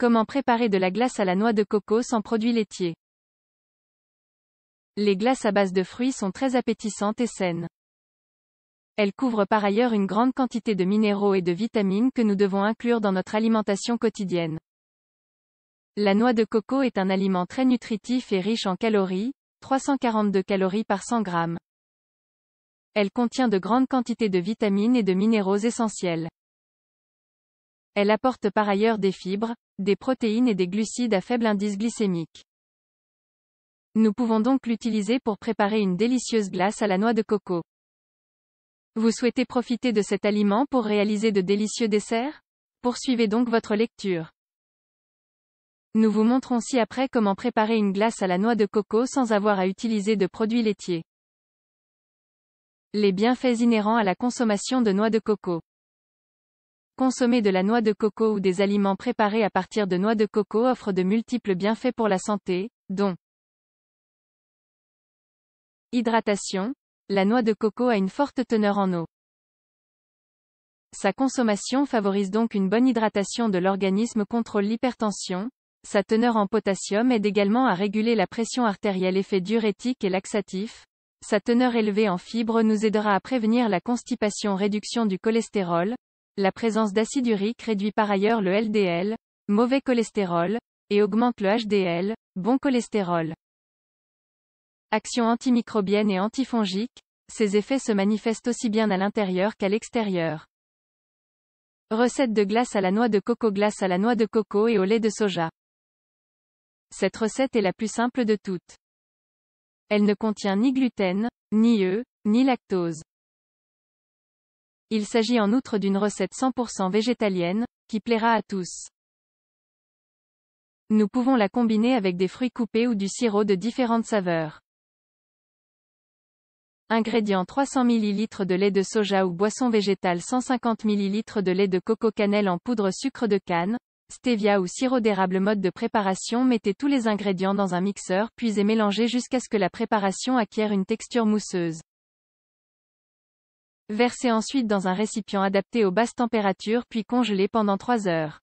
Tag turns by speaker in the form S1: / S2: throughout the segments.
S1: Comment préparer de la glace à la noix de coco sans produits laitiers Les glaces à base de fruits sont très appétissantes et saines. Elles couvrent par ailleurs une grande quantité de minéraux et de vitamines que nous devons inclure dans notre alimentation quotidienne. La noix de coco est un aliment très nutritif et riche en calories, 342 calories par 100 grammes. Elle contient de grandes quantités de vitamines et de minéraux essentiels. Elle apporte par ailleurs des fibres, des protéines et des glucides à faible indice glycémique. Nous pouvons donc l'utiliser pour préparer une délicieuse glace à la noix de coco. Vous souhaitez profiter de cet aliment pour réaliser de délicieux desserts Poursuivez donc votre lecture. Nous vous montrons ci-après comment préparer une glace à la noix de coco sans avoir à utiliser de produits laitiers. Les bienfaits inhérents à la consommation de noix de coco. Consommer de la noix de coco ou des aliments préparés à partir de noix de coco offre de multiples bienfaits pour la santé, dont Hydratation. La noix de coco a une forte teneur en eau. Sa consommation favorise donc une bonne hydratation de l'organisme contre l'hypertension. Sa teneur en potassium aide également à réguler la pression artérielle effet diurétique et laxatif. Sa teneur élevée en fibres nous aidera à prévenir la constipation réduction du cholestérol. La présence d'acide urique réduit par ailleurs le LDL, mauvais cholestérol, et augmente le HDL, bon cholestérol. Action antimicrobienne et antifongique, ces effets se manifestent aussi bien à l'intérieur qu'à l'extérieur. Recette de glace à la noix de coco glace à la noix de coco et au lait de soja. Cette recette est la plus simple de toutes. Elle ne contient ni gluten, ni œufs, e, ni lactose. Il s'agit en outre d'une recette 100% végétalienne, qui plaira à tous. Nous pouvons la combiner avec des fruits coupés ou du sirop de différentes saveurs. Ingrédients 300 ml de lait de soja ou boisson végétale 150 ml de lait de coco cannelle en poudre sucre de canne, stevia ou sirop d'érable Mode de préparation Mettez tous les ingrédients dans un mixeur puis et mélangez jusqu'à ce que la préparation acquiert une texture mousseuse. Versez ensuite dans un récipient adapté aux basses températures puis congelez pendant 3 heures.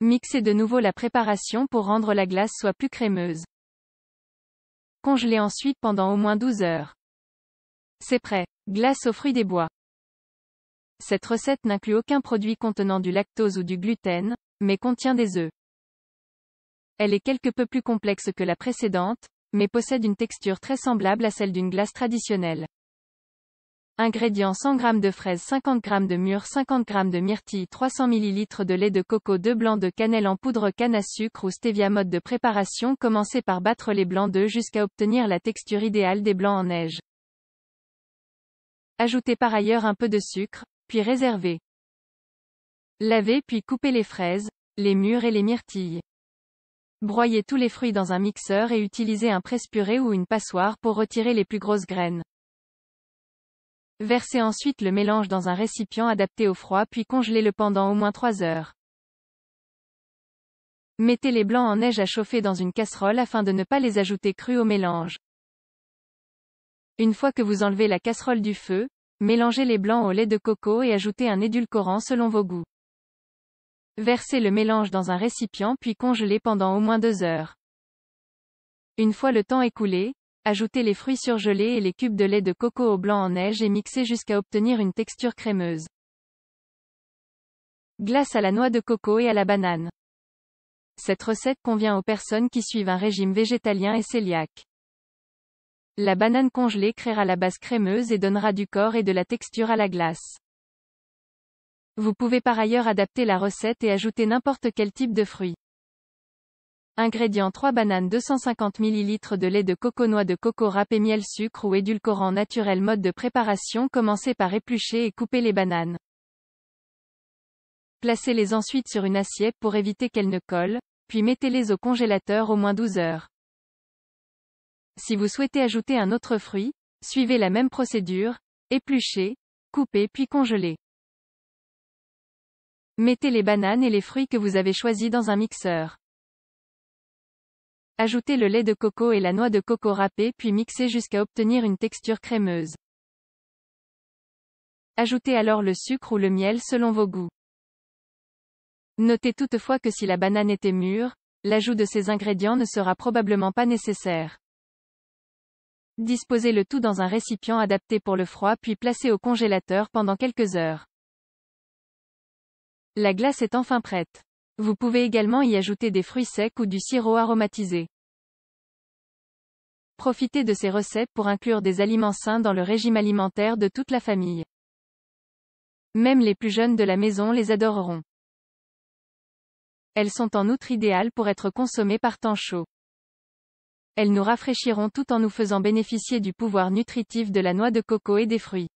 S1: Mixez de nouveau la préparation pour rendre la glace soit plus crémeuse. Congelez ensuite pendant au moins 12 heures. C'est prêt. Glace aux fruits des bois. Cette recette n'inclut aucun produit contenant du lactose ou du gluten, mais contient des œufs. Elle est quelque peu plus complexe que la précédente, mais possède une texture très semblable à celle d'une glace traditionnelle. Ingrédients 100 g de fraises 50 g de mûres 50 g de myrtilles 300 ml de lait de coco 2 blancs de cannelle en poudre canne à sucre ou stevia mode de préparation Commencez par battre les blancs d'œufs jusqu'à obtenir la texture idéale des blancs en neige. Ajoutez par ailleurs un peu de sucre, puis réservez. Lavez puis coupez les fraises, les mûres et les myrtilles. Broyez tous les fruits dans un mixeur et utilisez un presse-purée ou une passoire pour retirer les plus grosses graines. Versez ensuite le mélange dans un récipient adapté au froid puis congelez-le pendant au moins 3 heures. Mettez les blancs en neige à chauffer dans une casserole afin de ne pas les ajouter crus au mélange. Une fois que vous enlevez la casserole du feu, mélangez les blancs au lait de coco et ajoutez un édulcorant selon vos goûts. Versez le mélange dans un récipient puis congelez pendant au moins 2 heures. Une fois le temps écoulé, Ajoutez les fruits surgelés et les cubes de lait de coco au blanc en neige et mixez jusqu'à obtenir une texture crémeuse. Glace à la noix de coco et à la banane. Cette recette convient aux personnes qui suivent un régime végétalien et céliaque. La banane congelée créera la base crémeuse et donnera du corps et de la texture à la glace. Vous pouvez par ailleurs adapter la recette et ajouter n'importe quel type de fruit. Ingrédients 3 bananes 250 ml de lait de coco noix de coco râpé miel sucre ou édulcorant naturel Mode de préparation Commencez par éplucher et couper les bananes. Placez-les ensuite sur une assiette pour éviter qu'elles ne collent, puis mettez-les au congélateur au moins 12 heures. Si vous souhaitez ajouter un autre fruit, suivez la même procédure, épluchez, coupez puis congelez. Mettez les bananes et les fruits que vous avez choisis dans un mixeur. Ajoutez le lait de coco et la noix de coco râpée puis mixez jusqu'à obtenir une texture crémeuse. Ajoutez alors le sucre ou le miel selon vos goûts. Notez toutefois que si la banane était mûre, l'ajout de ces ingrédients ne sera probablement pas nécessaire. Disposez le tout dans un récipient adapté pour le froid puis placez au congélateur pendant quelques heures. La glace est enfin prête. Vous pouvez également y ajouter des fruits secs ou du sirop aromatisé profiter de ces recettes pour inclure des aliments sains dans le régime alimentaire de toute la famille. Même les plus jeunes de la maison les adoreront. Elles sont en outre idéales pour être consommées par temps chaud. Elles nous rafraîchiront tout en nous faisant bénéficier du pouvoir nutritif de la noix de coco et des fruits.